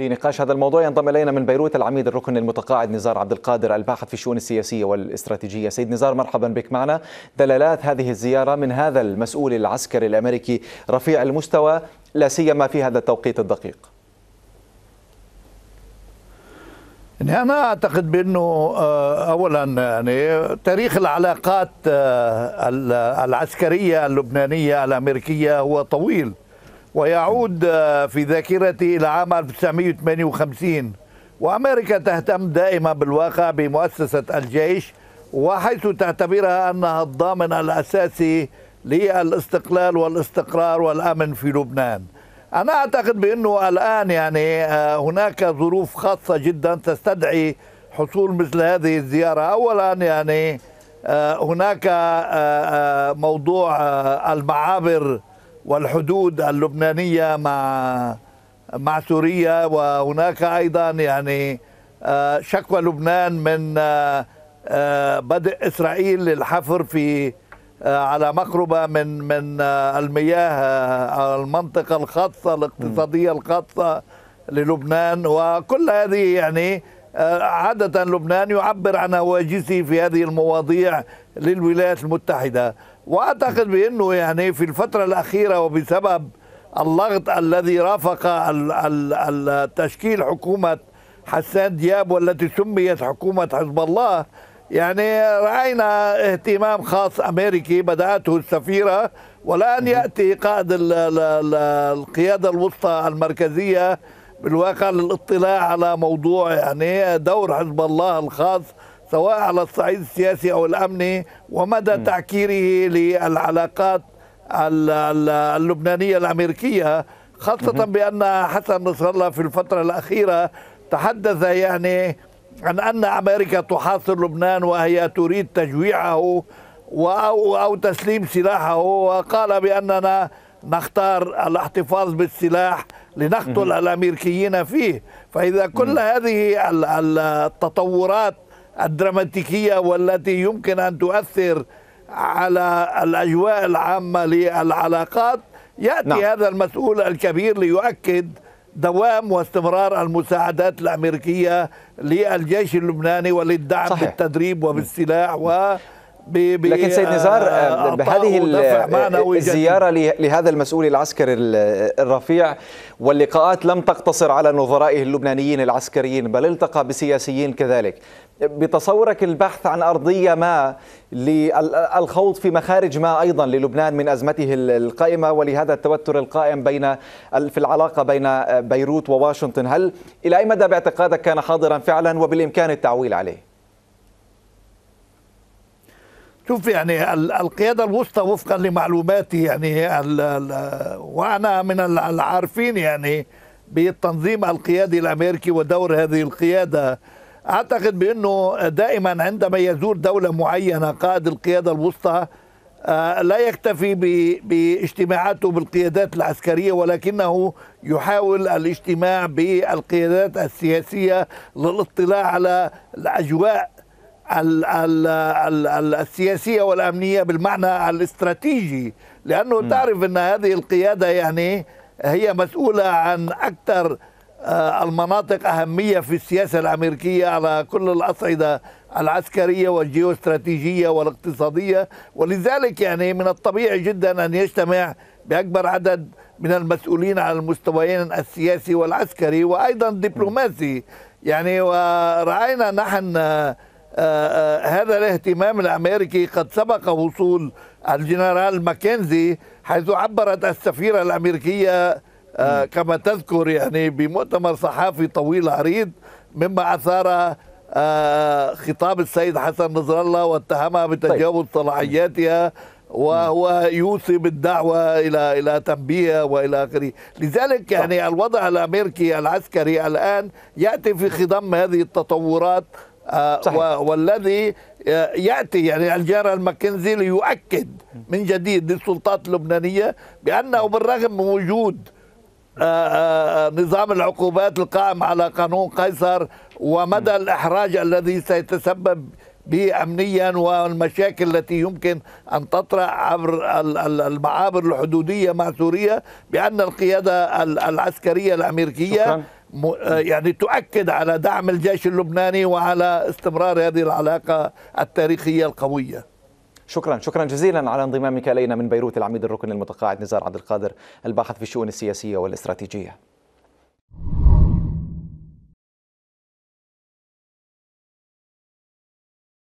لنقاش هذا الموضوع ينضم الينا من بيروت العميد الركن المتقاعد نزار عبد القادر الباحث في الشؤون السياسيه والاستراتيجيه. سيد نزار مرحبا بك معنا. دلالات هذه الزياره من هذا المسؤول العسكري الامريكي رفيع المستوى لا سيما في هذا التوقيت الدقيق. يعني انا اعتقد بانه آه، اولا يعني تاريخ العلاقات آه، العسكريه اللبنانيه الامريكيه هو طويل. ويعود آه، في ذاكرتي إلى عام 1958 وأمريكا تهتم دائما بالواقع بمؤسسة الجيش وحيث تعتبرها أنها الضامن الأساسي للاستقلال والاستقرار والأمن في لبنان أنا أعتقد بأنه الآن يعني آه، هناك ظروف خاصة جدا تستدعي حصول مثل هذه الزيارة أولا يعني آه، هناك موضوع المعابر والحدود اللبنانيه مع مع سوريا وهناك ايضا يعني آه، شكوى لبنان من آه، آه، بدء اسرائيل للحفر في على مقربه من من المياه المنطقه الخاصه الاقتصاديه الخاصه للبنان وكل هذه يعني عاده لبنان يعبر عن هواجسه في هذه المواضيع للولايات المتحده واعتقد بانه يعني في الفتره الاخيره وبسبب اللغط الذي رافق التشكيل حكومه حسان دياب والتي سميت حكومه حزب الله يعني راينا اهتمام خاص امريكي بداته السفيره والان ياتي قائد القياده الوسطى المركزيه بالواقع للاطلاع على موضوع يعني دور حزب الله الخاص سواء على الصعيد السياسي أو الأمني ومدى م. تعكيره للعلاقات اللبنانية الأمريكية خاصة م. بأن حسن نصر الله في الفترة الأخيرة تحدث يعني عن أن أمريكا تحاصر لبنان وهي تريد تجويعه أو, أو تسليم سلاحه وقال بأننا نختار الاحتفاظ بالسلاح لنقتل الامريكيين فيه فاذا كل هذه التطورات الدراماتيكية والتي يمكن أن تؤثر على الأجواء العامة للعلاقات يأتي نعم. هذا المسؤول الكبير ليؤكد دوام واستمرار المساعدات الأمريكية للجيش اللبناني وللدعم صحيح. بالتدريب وبالسلاح و لكن سيد نزار آه، آه، آه، بهذه الزيارة لهذا المسؤول العسكري الرفيع واللقاءات لم تقتصر على نظرائه اللبنانيين العسكريين بل التقى بسياسيين كذلك بتصورك البحث عن أرضية ما للخوض في مخارج ما أيضا للبنان من أزمته القائمة ولهذا التوتر القائم بين في العلاقة بين بيروت وواشنطن هل إلى أي مدى باعتقادك كان حاضرا فعلا وبالإمكان التعويل عليه؟ شوف يعني القياده الوسطى وفقا لمعلوماتي يعني وانا من العارفين يعني بالتنظيم القيادي الامريكي ودور هذه القياده اعتقد بانه دائما عندما يزور دوله معينه قائد القياده الوسطى آه، لا يكتفي باجتماعاته بالقيادات العسكريه ولكنه يحاول الاجتماع بالقيادات السياسيه للاطلاع على الاجواء السياسيه والامنيه بالمعنى الاستراتيجي لانه تعرف ان هذه القياده يعني هي مسؤوله عن اكثر آه، المناطق اهميه في السياسه الامريكيه على كل الاصعده العسكريه والجيوستراتيجيه والاقتصاديه ولذلك يعني من الطبيعي جدا ان يجتمع باكبر عدد من المسؤولين على المستويين السياسي والعسكري وايضا الدبلوماسي يعني وراينا نحن آه، آه، آه، هذا الاهتمام الأمريكي قد سبق وصول الجنرال ماكنزي حيث عبرت السفيرة الأمريكية آه، كما تذكر يعني بمؤتمر صحافي طويل عريض مما أثار خطاب السيد حسن نصر الله واتهمها طيب. بتجاوز صلاحياتها وهو يوصي بالدعوة إلى إلى تنبيه وإلى آخره لذلك يعني طيب. الوضع الأمريكي العسكري الآن يأتي في خضم هذه التطورات آه، صحيح. والذي آه، ياتي يعني الجنرال المكنزي ليؤكد من جديد للسلطات اللبنانيه بانه بالرغم من وجود آه، نظام العقوبات القائم على قانون قيصر ومدى الاحراج الذي سيتسبب به امنيا والمشاكل التي يمكن ان تطرا عبر المعابر الحدوديه مع سوريا بان القياده العسكريه الامريكيه شكرا. آه، يعني تؤكد على دعم الجيش اللبناني وعلى استمرار هذه العلاقة التاريخية القوية شكرا شكرا جزيلا على انضمامك الينا من بيروت العميد الركن المتقاعد نزار عبد القادر الباحث في الشؤون السياسيه والاستراتيجيه